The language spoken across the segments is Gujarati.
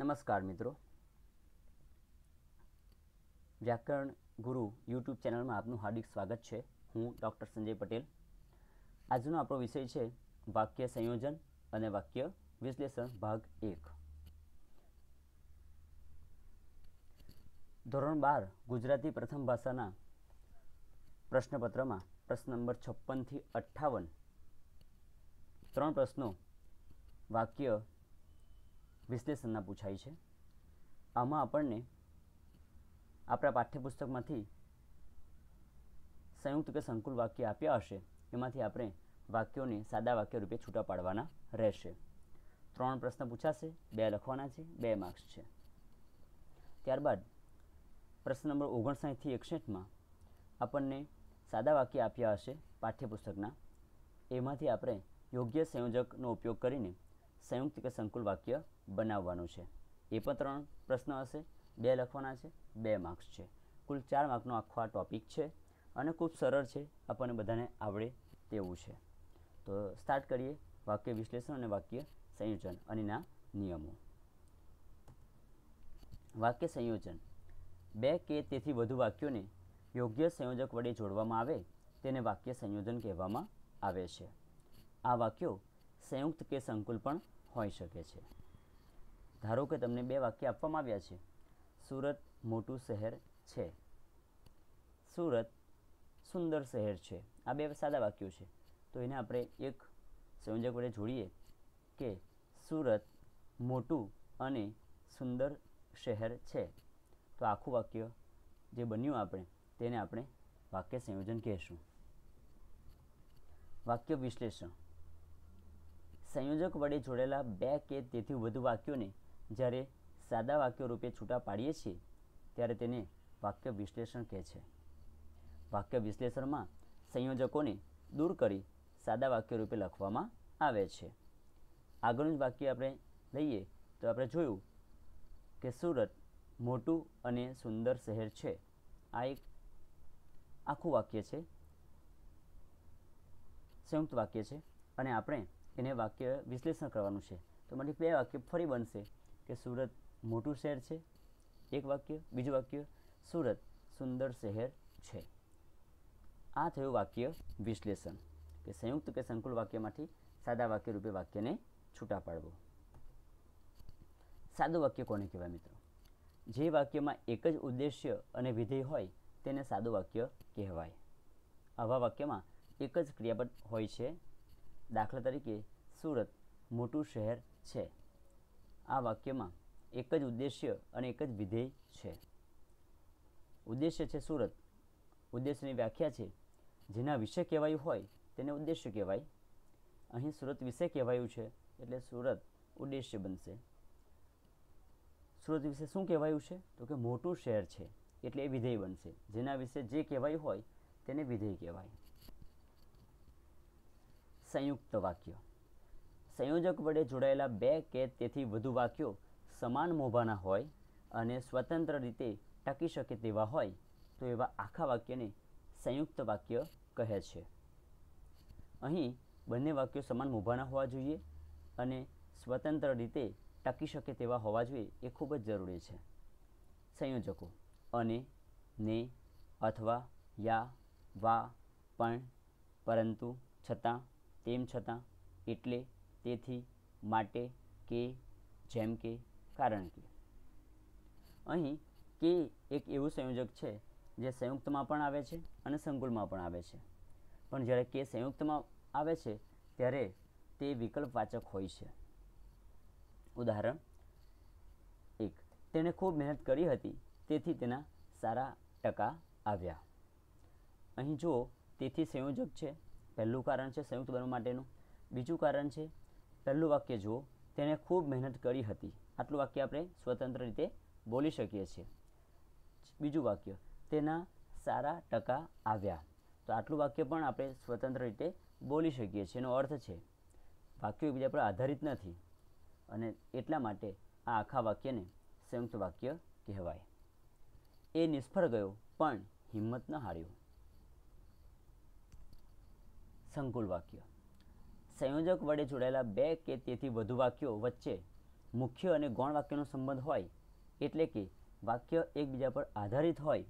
નમસ્કાર મિત્રો વ્યાકરણ ગુરુ યુટ્યુબ ચેનલમાં આપનું હાર્દિક સ્વાગત છે હું ડૉક્ટર સંજય પટેલ આજનો આપણો વિષય છે વાક્ય સંયોજન અને વાક્ય વિશ્લેષણ ભાગ એક ધોરણ બાર ગુજરાતી પ્રથમ ભાષાના પ્રશ્નપત્રમાં પ્રશ્ન નંબર છપ્પનથી અઠ્ઠાવન ત્રણ પ્રશ્નો વાક્ય વિશ્લેષણના પૂછાય છે આમાં આપણને આપણા પાઠ્યપુસ્તકમાંથી સંયુક્ત કે સંકુલ વાક્ય આપ્યા હશે એમાંથી આપણે વાક્યોને સાદા વાક્ય રૂપે છૂટા પાડવાના રહેશે ત્રણ પ્રશ્ન પૂછાશે બે લખવાના છે બે માર્ક્સ છે ત્યારબાદ પ્રશ્ન નંબર ઓગણસાઠથી એકસઠમાં આપણને સાદા વાક્ય આપ્યા હશે પાઠ્યપુસ્તકના એમાંથી આપણે યોગ્ય સંયોજકનો ઉપયોગ કરીને સંયુક્ત કે સંકુલ વાક્ય બનાવવાનું છે એ પણ ત્રણ પ્રશ્ન હશે બે લખવાના છે બે માર્ક્સ છે કુલ ચાર માર્કનો આખો આ ટૉપિક છે અને ખૂબ સરળ છે આપણને બધાને આવડે તેવું છે તો સ્ટાર્ટ કરીએ વાક્ય વિશ્લેષણ અને વાક્ય સંયોજન અનેના નિયમો વાક્ય સંયોજન બે કે તેથી વધુ વાક્યોને યોગ્ય સંયોજક વડે જોડવામાં આવે તેને વાક્ય સંયોજન કહેવામાં આવે છે આ વાક્યો સંયુક્ત કે સંકુલ પણ હોઈ શકે છે ધારો કે તમને બે વાક્ય આપવામાં આવ્યા છે સુરત મોટું શહેર છે સુરત સુંદર શહેર છે આ બે સાદા વાક્યો છે તો એને આપણે એક સંયોજક વડે જોડીએ કે સુરત મોટું અને સુંદર શહેર છે તો આખું વાક્ય જે બન્યું આપણે તેને આપણે વાક્ય સંયોજન કહેશું વાક્ય વિશ્લેષણ સંયોજક વડે જોડેલા બે કે તેથી વધુ વાક્યોને જ્યારે સાદા વાક્યો રૂપે છૂટા પાડીએ છીએ ત્યારે તેને વાક્ય વિશ્લેષણ કહે છે વાક્ય વિશ્લેષણમાં સંયોજકોને દૂર કરી સાદા વાક્ય રૂપે લખવામાં આવે છે આગળનું જ વાક્ય આપણે લઈએ તો આપણે જોયું કે સુરત મોટું અને સુંદર શહેર છે આ એક આખું વાક્ય છે સંયુક્ત વાક્ય છે અને આપણે એને વાક્ય વિશ્લેષણ કરવાનું છે તો માટે બે વાક્ય ફરી બનશે કે સુરત મોટું શહેર છે એક વાક્ય બીજું વાક્ય સુરત સુંદર શહેર છે આ થયું વાક્ય વિશ્લેષણ કે સંયુક્ત કે સંકુલ વાક્યમાંથી સાદા વાક્ય રૂપે વાક્યને છૂટા પાડવું સાદું વાક્ય કોને કહેવાય મિત્રો જે વાક્યમાં એક જ ઉદ્દેશ્ય અને વિધેય હોય તેને સાદું વાક્ય કહેવાય આવા વાક્યમાં એક જ ક્રિયાપદ હોય છે દાખલા તરીકે સુરત મોટું શહેર છે આ વાક્યમાં એક જ ઉદ્દેશ્ય અને એક જ વિધેય છે ઉદ્દેશ્ય છે સુરત ઉદ્દેશ્યની વ્યાખ્યા છે જેના વિશે કહેવાયું હોય તેને ઉદ્દેશ્ય કહેવાય અહીં સુરત વિશે કહેવાયું છે એટલે સુરત ઉદ્દેશ્ય બનશે સુરત વિશે શું કહેવાયું છે તો કે મોટું શહેર છે એટલે એ વિધેય બનશે જેના વિશે જે કહેવાયું હોય તેને વિધેય કહેવાય સંયુક્ત વાક્ય સંયોજક વડે જોડાયેલા બે કે તેથી વધુ વાક્યો સમાન મોભાના હોય અને સ્વતંત્ર રીતે ટકી શકે તેવા હોય તો એવા આખા વાક્યને સંયુક્ત વાક્ય કહે છે અહીં બંને વાક્યો સમાન મોભાના હોવા જોઈએ અને સ્વતંત્ર રીતે ટકી શકે તેવા હોવા જોઈએ એ ખૂબ જ જરૂરી છે સંયોજકો અને ને અથવા યા વા પણ પરંતુ છતાં તેમ છતાં એટલે તેથી માટે કે જેમ કે કારણ કે અહીં કે એક એવું સંયોજક છે જે સંયુક્તમાં પણ આવે છે અને સંકુલમાં પણ આવે છે પણ જ્યારે કે સંયુક્તમાં આવે છે ત્યારે તે વિકલ્પવાચક હોય છે ઉદાહરણ એક તેણે ખૂબ મહેનત કરી હતી તેથી તેના સારા ટકા આવ્યા અહીં જુઓ તેથી સંયોજક છે પહેલું કારણ છે સંયુક્ત બનવા માટેનું બીજું કારણ છે પહેલું વાક્ય જુઓ તેણે ખૂબ મહેનત કરી હતી આટલું વાક્ય આપણે સ્વતંત્ર રીતે બોલી શકીએ છીએ બીજું વાક્ય તેના સારા ટકા આવ્યા તો આટલું વાક્ય પણ આપણે સ્વતંત્ર રીતે બોલી શકીએ છીએ એનો અર્થ છે વાક્યો એકબીજા પર આધારિત નથી અને એટલા માટે આ આખા વાક્યને સંયુક્ત વાક્ય કહેવાય એ નિષ્ફળ ગયો પણ હિંમત ન હાર્યો સંકુલ વાક્ય સંયોજક વડે જોડાયેલા બે કે તેથી વધુ વાક્યો વચ્ચે મુખ્ય અને ગૌણ વાક્યનો સંબંધ હોય એટલે કે વાક્ય એકબીજા પર આધારિત હોય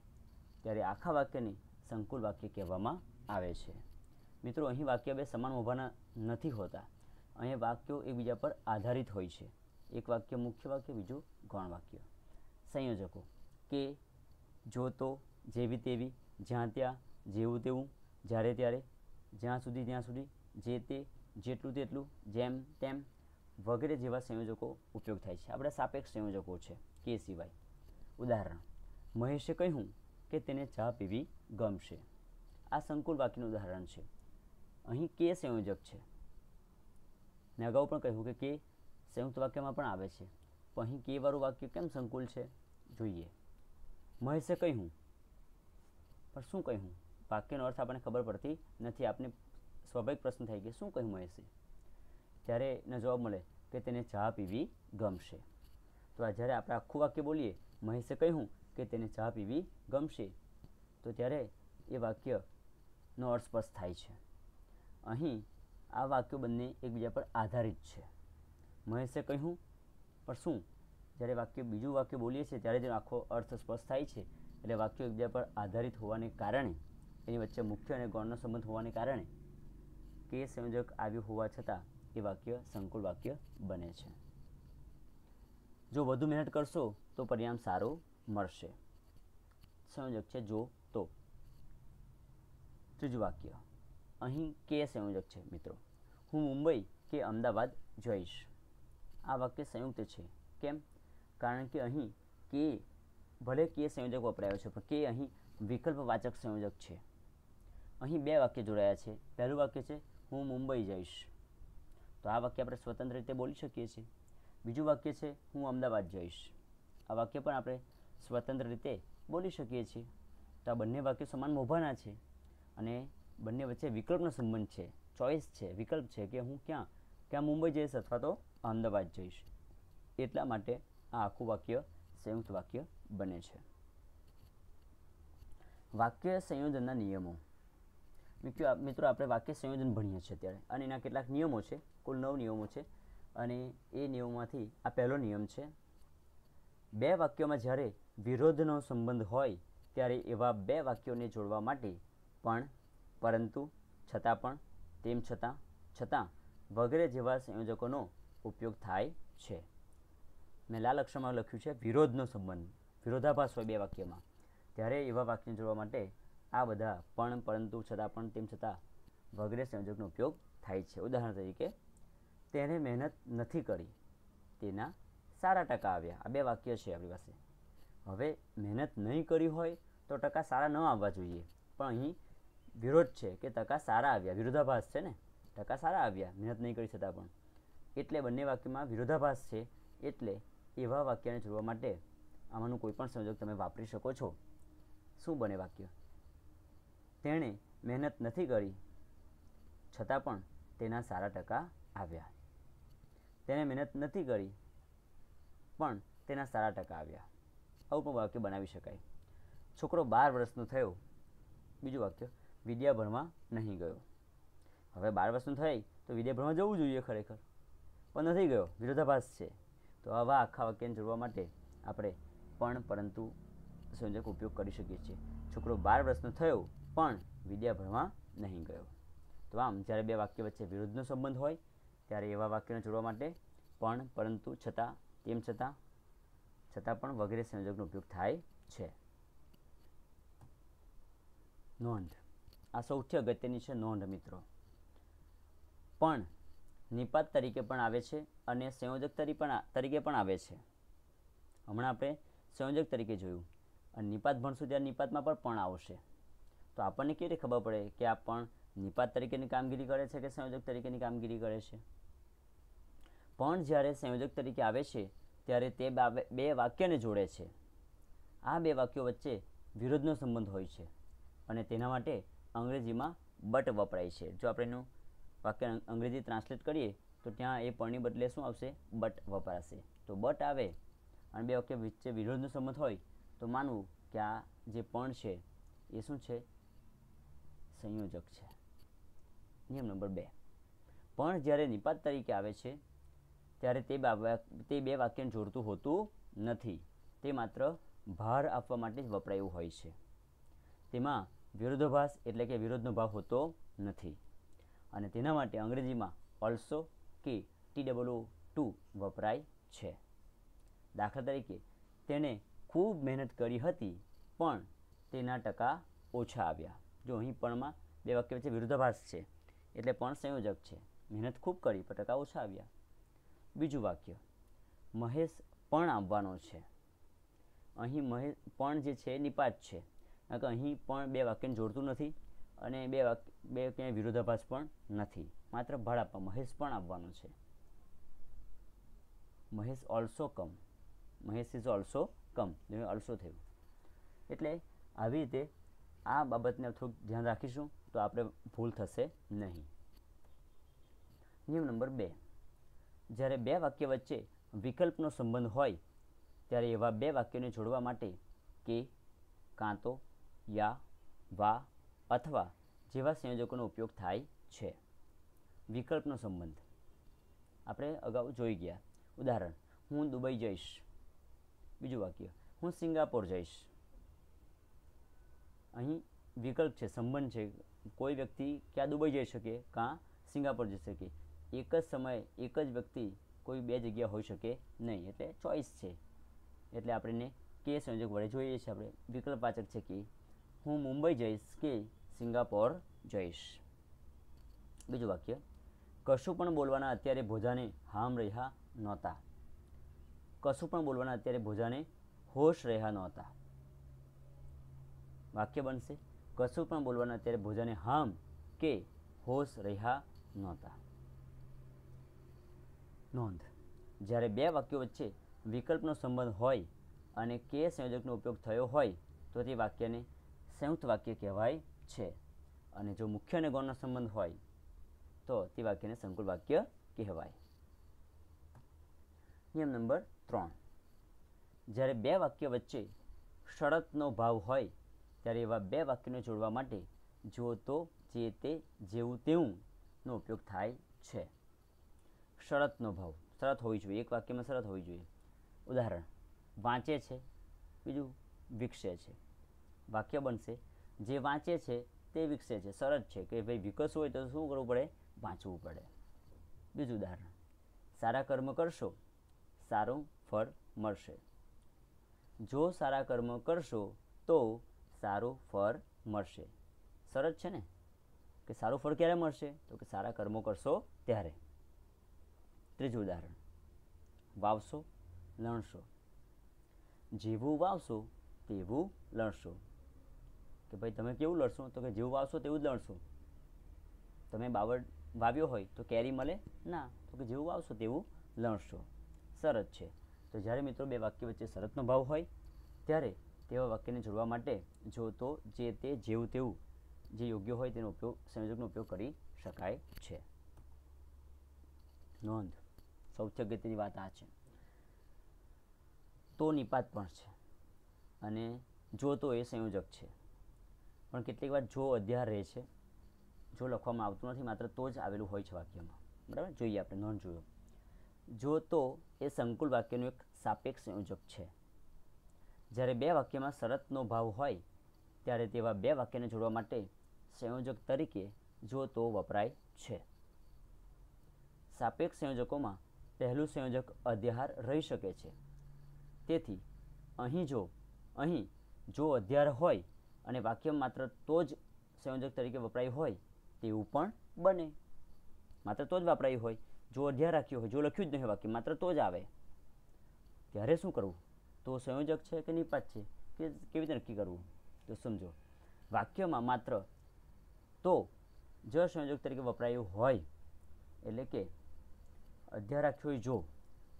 ત્યારે આખા વાક્યને સંકુલ વાક્ય કહેવામાં આવે છે મિત્રો અહીં વાક્ય બે સમાન ઉભાના નથી હોતા અહીં વાક્યો એકબીજા પર આધારિત હોય છે એક વાક્ય મુખ્ય વાક્ય બીજું ગૌણ વાક્ય સંયોજકો કે જો તો જેવી તેવી જ્યાં ત્યાં જેવું તેવું જ્યારે ત્યારે જ્યાં સુધી ત્યાં સુધી જે તે જેટલું તેટલું જેમ તેમ વગેરે જેવા સંયોજકો ઉપયોગ થાય છે આપણા સાપેક્ષ સંયોજકો છે કે સિવાય ઉદાહરણ મહેશે કહ્યું કે તેને ચા પીવી ગમશે આ સંકુલ વાક્યનું ઉદાહરણ છે અહીં કે સંયોજક છે મેં અગાઉ પણ કહ્યું કે કે સંયુક્ત વાક્યમાં પણ આવે છે પણ અહીં કે વાળું વાક્ય કેમ સંકુલ છે જોઈએ મહેશે કહ્યું પણ શું કહ્યું વાક્યનો અર્થ આપણને ખબર પડતી નથી આપણે સ્વાભાવિક પ્રશ્ન થાય કે શું કહ્યું મહેશે ત્યારે એને જવાબ મળે કે તેને ચા પીવી ગમશે તો આ જ્યારે આપણે આખું વાક્ય બોલીએ મહેશે કહ્યું કે તેને ચા પીવી ગમશે તો ત્યારે એ વાક્યનો અર્થ સ્પષ્ટ થાય છે અહીં આ વાક્યો બંને એકબીજા પર આધારિત છે મહેશે કહ્યું પણ શું જ્યારે વાક્ય બીજું વાક્ય બોલીએ છીએ ત્યારે તેનો આખો અર્થ સ્પષ્ટ થાય છે એટલે વાક્યો એકબીજા પર આધારિત હોવાને કારણે એની વચ્ચે મુખ્ય અને ગૌણનો સંબંધ હોવાને કારણે કે સંયોજક આવ્યું હોવા છતાં એ વાક્ય સંકુલ વાક્ય બને છે જો વધુ મહેનત કરશો તો પરિણામ સારું મળશે સંયોજક છે જો તો ત્રીજું વાક્ય અહીં કે સંયોજક છે મિત્રો હું મુંબઈ કે અમદાવાદ જઈશ આ વાક્ય સંયુક્ત છે કેમ કારણ કે અહીં કે ભલે કે સંયોજક વપરાયો છે પણ કે અહીં વિકલ્પવાચક સંયોજક છે અહીં બે વાક્ય જોડાયા છે પહેલું વાક્ય છે હું મુંબઈ જઈશ તો આ વાક્ય આપણે સ્વતંત્ર રીતે બોલી શકીએ છીએ બીજું વાક્ય છે હું અમદાવાદ જઈશ આ વાક્ય પણ આપણે સ્વતંત્ર રીતે બોલી શકીએ છીએ તો આ બંને વાક્યો સમાન મોભાના છે અને બંને વચ્ચે વિકલ્પનો સંબંધ છે ચોઈસ છે વિકલ્પ છે કે હું ક્યાં ક્યાં મુંબઈ જઈશ અથવા તો અમદાવાદ જઈશ એટલા માટે આ આખું વાક્ય સંયુક્ત વાક્ય બને છે વાક્ય સંયોજનના નિયમો મિત્રો મિત્રો આપણે વાક્ય સંયોજન ભણીએ છીએ અત્યારે અને એના કેટલાક નિયમો છે કુલ નવ નિયમો છે અને એ નિયમોમાંથી આ પહેલો નિયમ છે બે વાક્યોમાં જ્યારે વિરોધનો સંબંધ હોય ત્યારે એવા બે વાક્યોને જોડવા માટે પણ પરંતુ છતાં પણ તેમ છતાં છતાં વગેરે જેવા સંયોજકોનો ઉપયોગ થાય છે મેં લાલ અક્ષરમાં લખ્યું છે વિરોધનો સંબંધ વિરોધાભાસ હોય બે વાક્યમાં ત્યારે એવા વાક્યને જોડવા માટે આ બધા પણ પરંતુ છતાં પણ તેમ છતાં વગેરે સંયોજકનો ઉપયોગ થાય છે ઉદાહરણ તરીકે તેણે મહેનત નથી કરી તેના સારા ટકા આવ્યા આ બે વાક્ય છે આપણી પાસે હવે મહેનત નહીં કરી હોય તો ટકા સારા ન આવવા જોઈએ પણ અહીં વિરોધ છે કે ટકા સારા આવ્યા વિરોધાભાસ છે ને ટકા સારા આવ્યા મહેનત નહીં કરી છતાં પણ એટલે બંને વાક્યમાં વિરોધાભાસ છે એટલે એવા વાક્યને જોડવા માટે આમાંનું કોઈ પણ સંયોજક તમે વાપરી શકો છો શું બને વાક્ય તેણે મહેનત નથી કરી છતાં પણ તેના સારા ટકા આવ્યા તેણે મહેનત નથી કરી પણ તેના સારા ટકા આવ્યા આવું પણ વાક્ય બનાવી શકાય છોકરો બાર વર્ષનો થયો બીજું વાક્ય વિદ્યાભરમાં નહીં ગયો હવે બાર વર્ષનું થઈ તો વિદ્યાભરમાં જવું જોઈએ ખરેખર પણ નથી ગયો વિરોધાભાસ છે તો આવા આખા વાક્યને જોડવા માટે આપણે પણ પરંતુ સંજોગ ઉપયોગ કરી શકીએ છીએ છોકરો બાર વર્ષનો થયો પણ વિદ્યા ભણવા નહીં ગયો તો આમ જ્યારે બે વાક્ય વચ્ચે વિરુદ્ધનો સંબંધ હોય ત્યારે એવા વાક્યને જોડવા માટે પણ પરંતુ છતાં તેમ છતાં છતાં પણ વગેરે સંયોજકનો ઉપયોગ થાય છે નોંધ આ સૌથી અગત્યની છે નોંધ મિત્રો પણ નિપાત તરીકે પણ આવે છે અને સંયોજક તરી પણ તરીકે પણ આવે છે હમણાં આપણે સંયોજક તરીકે જોયું અને નિપાત ભણશું ત્યારે નિપાતમાં પણ આવશે તો આપણને કેવી રીતે ખબર પડે કે આ પણ નિપાત તરીકેની કામગીરી કરે છે કે સંયોજક તરીકેની કામગીરી કરે છે પણ જ્યારે સંયોજક તરીકે આવે છે ત્યારે તે બે વાક્યને જોડે છે આ બે વાક્યો વચ્ચે વિરોધનો સંબંધ હોય છે અને તેના માટે અંગ્રેજીમાં બટ વપરાય છે જો આપણે એનું વાક્ય અંગ્રેજી ટ્રાન્સલેટ કરીએ તો ત્યાં એ પણની બદલે શું આવશે બટ વપરાશે તો બટ આવે અને બે વાક્ય વચ્ચે વિરોધનો સંબંધ હોય તો માનવું કે આ જે પણ છે એ શું છે સંયોજક છે નિયમ નંબર બે પણ જ્યારે નિપાત તરીકે આવે છે ત્યારે તે તે બે વાક્યને જોડતું હોતું નથી તે માત્ર ભાર આપવા માટે જ વપરાયું હોય છે તેમાં વિરોધાભાસ એટલે કે વિરોધનો ભાવ હોતો નથી અને તેના માટે અંગ્રેજીમાં ઓલ્સો કે ટી ડબલ ટુ વપરાય છે દાખલા તરીકે તેણે ખૂબ મહેનત કરી હતી પણ તેના ટકા ઓછા આવ્યા જો અહીં પણમાં બે વાક્ય વચ્ચે વિરુદ્ધાભાસ છે એટલે પણ સંયોજક છે મહેનત ખૂબ કરી પણ ટકા ઓછા આવ્યા બીજું વાક્ય મહેશ પણ આવવાનો છે અહીં મહેશ પણ જે છે નિપાત છે કારણ કે અહીં પણ બે વાક્યને જોડતું નથી અને બે વાક્ય બે ક્યાંય વિરોધાભાસ પણ નથી માત્ર ભાડા પર મહેશ પણ આવવાનો છે Mahesh also come Mahesh is also come also થયું એટલે આવી રીતે આ બાબતને થોડુંક ધ્યાન રાખીશું તો આપણે ભૂલ થશે નહીં નિયમ નંબર બે જ્યારે બે વાક્ય વચ્ચે વિકલ્પનો સંબંધ હોય ત્યારે એવા બે વાક્યોને જોડવા માટે કે કાં તો યા વા અથવા જેવા સંયોજકોનો ઉપયોગ થાય છે વિકલ્પનો સંબંધ આપણે અગાઉ જોઈ ગયા ઉદાહરણ હું દુબઈ જઈશ બીજું વાક્ય હું સિંગાપોર જઈશ અહીં વિકલ્પ છે સંબંધ છે કોઈ વ્યક્તિ ક્યાં દુબઈ જઈ શકે કાં સિંગાપોર જઈ શકે એક જ સમયે એક જ વ્યક્તિ કોઈ બે જગ્યા હોઈ શકે નહીં એટલે ચોઈસ છે એટલે આપણને કે સંયોજક વડે જોઈએ છીએ આપણે વિકલ્પવાચક છે કે હું મુંબઈ જઈશ કે સિંગાપોર જઈશ બીજું વાક્ય કશું પણ બોલવાના અત્યારે ભોજાને હામ રહ્યા નહોતા કશું પણ બોલવાના અત્યારે ભોજાને હોશ રહ્યા નહોતા વાક્ય બનશે કશું પણ બોલવાના ત્યારે ભોજાને હમ કે હોશ રહ્યા નહોતા નોંધ જ્યારે બે વાક્યો વચ્ચે વિકલ્પનો સંબંધ હોય અને કે સંયોજકનો ઉપયોગ થયો હોય તો તે વાક્યને સંયુક્ત વાક્ય કહેવાય છે અને જો મુખ્ય અને ગૌણનો સંબંધ હોય તો તે વાક્યને સંકુલ વાક્ય કહેવાય નિયમ નંબર ત્રણ જ્યારે બે વાક્ય વચ્ચે શરતનો ભાવ હોય ત્યારે એવા બે વાક્યોને જોડવા માટે જો તો જે તે જેવું તેવુંનો ઉપયોગ થાય છે શરતનો ભાવ શરત હોવી જોઈએ એક વાક્યમાં શરત હોવી જોઈએ ઉદાહરણ વાંચે છે બીજું વિકસે છે વાક્ય બનશે જે વાંચે છે તે વિકસે છે શરત છે કે ભાઈ વિકસવું હોય તો શું કરવું પડે વાંચવું પડે બીજું ઉદાહરણ સારા કર્મ કરશો સારું ફળ મળશે જો સારા કર્મ કરશો તો સારું ફળ મળશે સરસ છે ને કે સારું ફળ ક્યારે મળશે તો કે સારા કર્મો કરશો ત્યારે ત્રીજું ઉદાહરણ વાવશો લણશો જેવું વાવશો તેવું લણશો કે ભાઈ તમે કેવું લણશો તો કે જેવું વાવશો તેવું જ લણશો તમે બાવળ વાવ્યો હોય તો કેરી મળે ના તો કે જેવું વાવશો તેવું લણશો સરસ છે તો જ્યારે મિત્રો બે વાક્ય વચ્ચે શરતનો ભાવ હોય ત્યારે તેવા વાક્યને જોડવા માટે જો તો જે તે જેવું તેવું જે યોગ્ય હોય તેનો ઉપયોગ સંયોજકનો ઉપયોગ કરી શકાય છે નોંધ સૌથી અગત્યની વાત આ છે તો નિપાત પણ છે અને જો તો એ સંયોજક છે પણ કેટલીક વાર જો અધ્યાર રહે છે જો લખવામાં આવતું નથી માત્ર તો જ આવેલું હોય છે વાક્યમાં બરાબર જોઈએ આપણે નોંધ જોયો જો તો એ સંકુલ વાક્યનું એક સાપેક્ષ સંયોજક છે જ્યારે બે વાક્યમાં શરતનો ભાવ હોય ત્યારે તેવા બે વાક્યને જોડવા માટે સંયોજક તરીકે જો તો વપરાય છે સાપેક્ષ સંયોજકોમાં પહેલું સંયોજક અધ્યાહાર રહી શકે છે તેથી અહીં જો અહીં જો અધ્યાર હોય અને વાક્ય માત્ર તો જ સંયોજક તરીકે વપરાય હોય તેવું પણ બને માત્ર તો જ વપરાયું હોય જો અધ્યાર રાખ્યો હોય જો લખ્યું જ નહીં વાક્ય માત્ર તો જ આવે ત્યારે શું કરવું તો સંયોજક છે કે નિપાત છે કે કેવી રીતે નક્કી કરવું તો સમજો વાક્યમાં માત્ર તો જ સંયોજક તરીકે વપરાયું હોય એટલે કે અધ્યાય રાખ્યો જો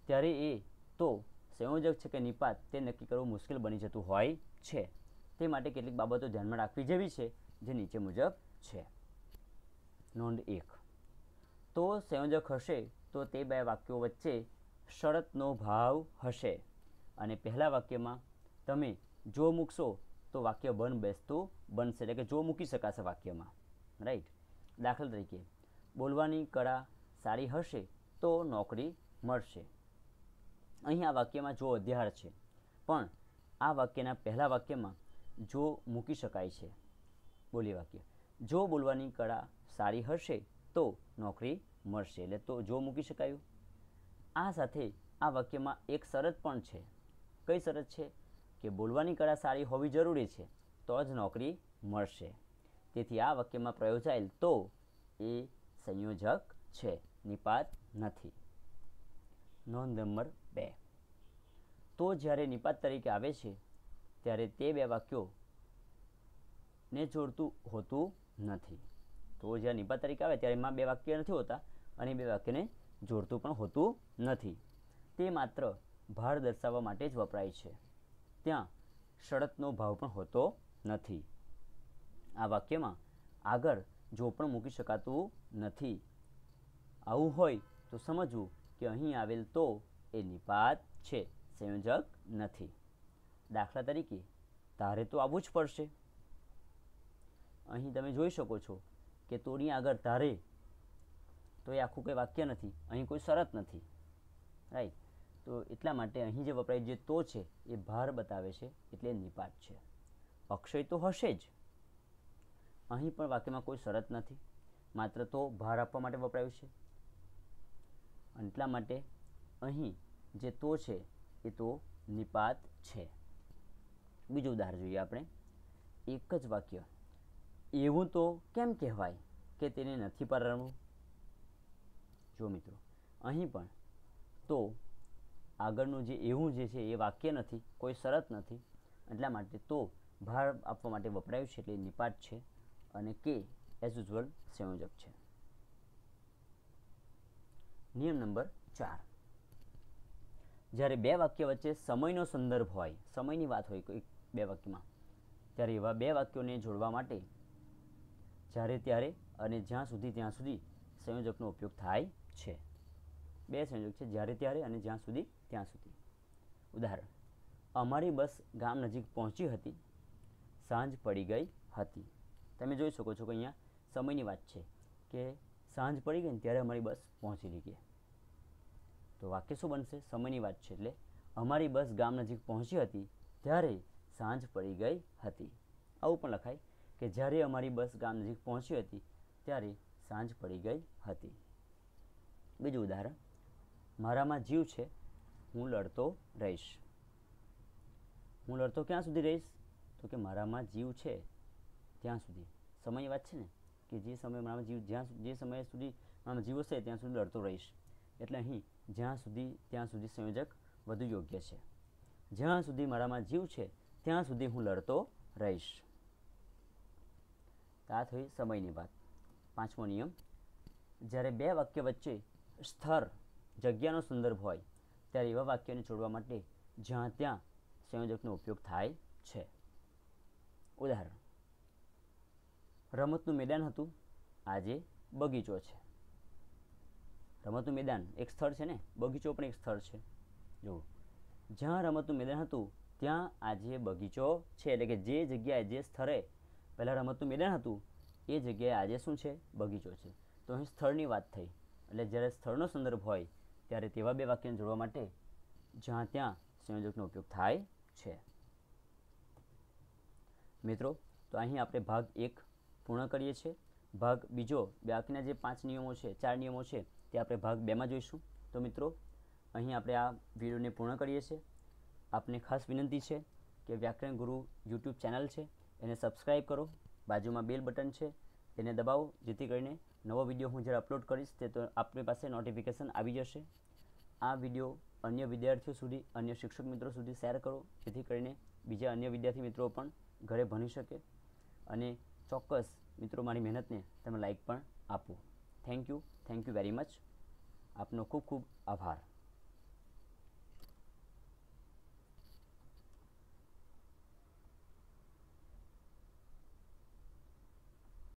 ત્યારે એ તો સંયોજક છે કે નિપાત તે નક્કી કરવું મુશ્કેલ બની જતું હોય છે તે માટે કેટલીક બાબતો ધ્યાનમાં રાખવી જેવી છે જે નીચે મુજબ છે નોંધ એક તો સંયોજક હશે તો તે બે વાક્યો વચ્ચે શરતનો ભાવ હશે અને પહેલાં વાક્યમાં તમે જો મૂકશો તો વાક્ય બન બેસતું બનશે એટલે કે જો મૂકી શકાશે વાક્યમાં રાઈટ દાખલા તરીકે બોલવાની કળા સારી હશે તો નોકરી મળશે અહીં આ વાક્યમાં જો અધ્યાર છે પણ આ વાક્યના પહેલાં વાક્યમાં જો મૂકી શકાય છે બોલી વાક્ય જો બોલવાની કળા સારી હશે તો નોકરી મળશે એટલે તો જો મૂકી શકાયું આ સાથે આ વાક્યમાં એક શરત પણ છે કઈ શરત છે કે બોલવાની કળા સારી હોવી જરૂરી છે તો જ નોકરી મળશે તેથી આ વાક્યમાં પ્રયોજાયેલ તો એ સંયોજક છે નિપાત નથી નોંધ નંબર બે તો જ્યારે નિપાત તરીકે આવે છે ત્યારે તે બે વાક્યો ને જોડતું હોતું નથી તો જ્યારે નિપાત તરીકે આવે ત્યારે એમાં બે વાક્ય નથી હોતા અને બે વાક્યને જોડતું પણ હોતું નથી તે માત્ર ભાર દર્શાવવા માટે જ વપરાય છે ત્યાં શરતનો ભાવ પણ હોતો નથી આ વાક્યમાં આગળ જો પણ મૂકી શકાતું નથી આવું હોય તો સમજવું કે અહીં આવેલ તો એ નિપાત છે સંયોજક નથી દાખલા તરીકે તારે તો આવવું જ પડશે અહીં તમે જોઈ શકો છો કે તોની આગળ તારે તો એ આખું કંઈ વાક્ય નથી અહીં કોઈ શરત નથી રાઈટ તો એટલા માટે અહીં જે વપરાય જે તો છે એ ભાર બતાવે છે એટલે નિપાત છે અક્ષય તો હશે જ અહીં પણ વાક્યમાં કોઈ શરત નથી માત્ર તો ભાર આપવા માટે વપરાયું છે એટલા માટે અહીં જે તો છે એ તો નિપાત છે બીજું ઉદાહરણ જોઈએ આપણે એક જ વાક્ય એવું તો કેમ કહેવાય કે તેને નથી પરણવું જો મિત્રો અહીં પણ તો આગળનું જે એવું જે છે એ વાક્ય નથી કોઈ શરત નથી એટલા માટે તો ભાર આપવા માટે વપરાયું છે એટલે નિપાટ છે અને કે એઝ યુઝવલ સંયોજક છે નિયમ નંબર ચાર જ્યારે બે વાક્ય વચ્ચે સમયનો સંદર્ભ હોય સમયની વાત હોય કોઈ બે વાક્યમાં ત્યારે એવા બે વાક્યોને જોડવા માટે જ્યારે ત્યારે અને જ્યાં સુધી ત્યાં સુધી સંયોજકનો ઉપયોગ થાય છે બે સંયોજક છે જ્યારે ત્યારે અને જ્યાં સુધી ત્યાં સુધી ઉદાહરણ અમારી બસ ગામ નજીક પહોંચી હતી સાંજ પડી ગઈ હતી તમે જોઈ શકો છો કે અહીંયા સમયની વાત છે કે સાંજ પડી ગઈ ને ત્યારે અમારી બસ પહોંચી ગઈ તો વાક્ય શું બનશે સમયની વાત છે એટલે અમારી બસ ગામ નજીક પહોંચી હતી ત્યારે સાંજ પડી ગઈ હતી આવું પણ લખાય કે જ્યારે અમારી બસ ગામ નજીક પહોંચી હતી ત્યારે સાંજ પડી ગઈ હતી બીજું ઉદાહરણ મારામાં જીવ છે હું લડતો રહીશ હું લડતો ક્યાં સુધી રહીશ તો કે મારામાં જીવ છે ત્યાં સુધી સમય વાત છે ને કે જે સમયે મારામાં જીવ જ્યાં જે સમય સુધી મારામાં જીવ હશે ત્યાં સુધી લડતો રહીશ એટલે અહીં જ્યાં સુધી ત્યાં સુધી સંયોજક વધુ યોગ્ય છે જ્યાં સુધી મારામાં જીવ છે ત્યાં સુધી હું લડતો રહીશ આ થઈ સમયની વાત પાંચમો નિયમ જ્યારે બે વાક્ય વચ્ચે સ્થર જગ્યાનો સંદર્ભ હોય ત્યારે એવા વાક્યને જોડવા માટે જ્યાં ત્યાં સંયોજકનો ઉપયોગ થાય છે ઉદાહરણ રમતનું મેદાન હતું આજે બગીચો છે રમતનું મેદાન એક સ્થળ છે ને બગીચો પણ એક સ્થળ છે જુઓ જ્યાં રમતનું મેદાન હતું ત્યાં આજે બગીચો છે એટલે કે જે જગ્યાએ જે સ્થળે પહેલાં રમતનું મેદાન હતું એ જગ્યાએ આજે શું છે બગીચો છે તો અહીં સ્થળની વાત થઈ એટલે જ્યારે સ્થળનો સંદર્ભ હોય ત્યારે તેવા બે વાક્યને જોડવા માટે જ્યાં ત્યાં સંયોજકનો ઉપયોગ થાય છે મિત્રો તો અહીં આપણે ભાગ એક પૂર્ણ કરીએ છીએ ભાગ બીજો બાકીના જે પાંચ નિયમો છે ચાર નિયમો છે તે આપણે ભાગ બેમાં જોઈશું તો મિત્રો અહીં આપણે આ વિડીયોને પૂર્ણ કરીએ છીએ આપને ખાસ વિનંતી છે કે વ્યાકરણ ગુરુ યુટ્યુબ ચેનલ છે એને સબસ્ક્રાઈબ કરો બાજુમાં બેલ બટન છે તેને દબાવો જેથી કરીને નવો વિડીયો હું જ્યારે અપલોડ કરીશ તે તો આપણી પાસે નોટિફિકેશન આવી જશે આ વિડીયો અન્ય વિદ્યાર્થીઓ સુધી અન્ય શિક્ષક મિત્રો સુધી શેર કરો જેથી કરીને બીજા અન્ય વિદ્યાર્થી મિત્રો પણ ઘરે ભણી શકે અને ચોક્કસ મિત્રો મારી મહેનતને તમે લાઈક પણ આપો thank you thank you very much આપનો ખૂબ ખૂબ આભાર